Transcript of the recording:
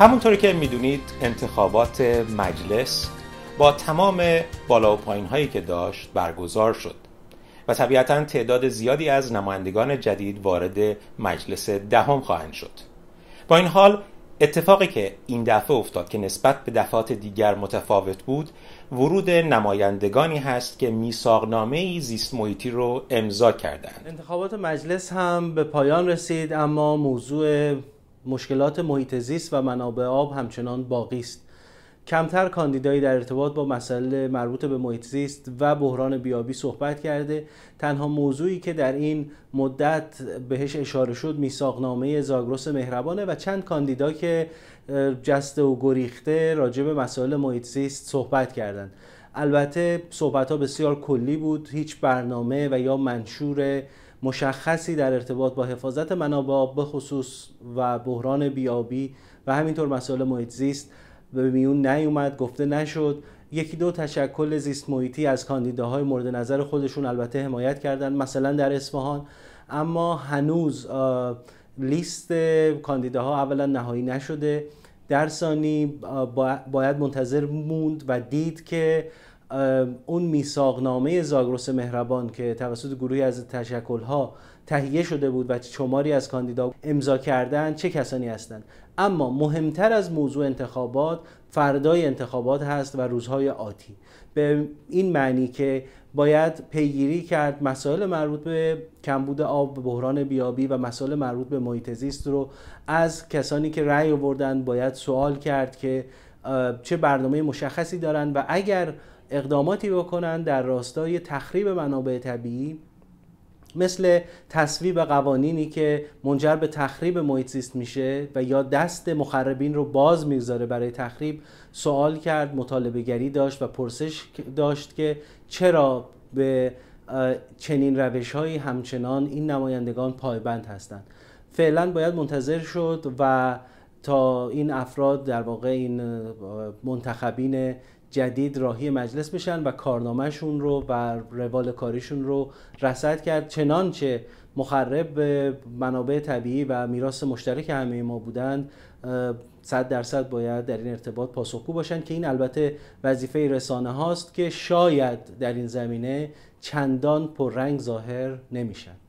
همونطوری که میدونید انتخابات مجلس با تمام بالا و پایین هایی که داشت برگزار شد و طبیعتا تعداد زیادی از نمایندگان جدید وارد مجلس دهم خواهند شد با این حال اتفاقی که این دفعه افتاد که نسبت به دفعات دیگر متفاوت بود ورود نمایندگانی هست که میساقنامه ای زیست محیطی رو امضا کردند انتخابات مجلس هم به پایان رسید اما موضوع مشکلات محیط زیست و منابع آب همچنان باقی است کمتر کاندیدایی در ارتباط با مسئله مربوط به محیط زیست و بحران بیابی صحبت کرده تنها موضوعی که در این مدت بهش اشاره شد میثاقنامه زاگروس مهربانه و چند کاندیدا که جست و گریخته راجع به مسائل محیط زیست صحبت کردند البته صحبت ها بسیار کلی بود هیچ برنامه و یا منشور مشخصی در ارتباط با حفاظت منابع آب به خصوص و بحران بیابی و همینطور مسائل محیط زیست به میون نیومد گفته نشد یکی دو تشکل زیست محیطی از کاندیداهای مورد نظر خودشون البته حمایت کردند مثلا در اصفهان اما هنوز لیست کاندیداها اولا نهایی نشده در ثانی باید منتظر موند و دید که اون میثاقنامه زاگرس مهربان که توسط گروهی از تشکلها تهیه شده بود و شماری از کاندیدا امضا کردن چه کسانی هستند اما مهمتر از موضوع انتخابات فردای انتخابات هست و روزهای آتی به این معنی که باید پیگیری کرد مسائل مربوط به کمبود آب بحران بیابی و مسائل مربوط به محیط زیست رو از کسانی که رأی آوردن باید سوال کرد که چه برنامه مشخصی دارند و اگر اقداماتی بکنن در راستای تخریب منابع طبیعی مثل تصویب قوانینی که منجر به تخریب محیط زیست میشه و یا دست مخربین رو باز میگذاره برای تخریب سوال کرد مطالبه گری داشت و پرسش داشت که چرا به چنین روش هایی همچنان این نمایندگان پایبند هستند فعلا باید منتظر شد و تا این افراد در واقع این منتخبین جدید راهی مجلس بشن و کارنامهشون رو و روال کاریشون رو رسد کرد چنانچه مخرب به منابع طبیعی و میراث مشترک همه ما بودند صد درصد باید در این ارتباط پاسخگو باشند که این البته وظیفه رسانه هاست که شاید در این زمینه چندان پررنگ ظاهر نمیشن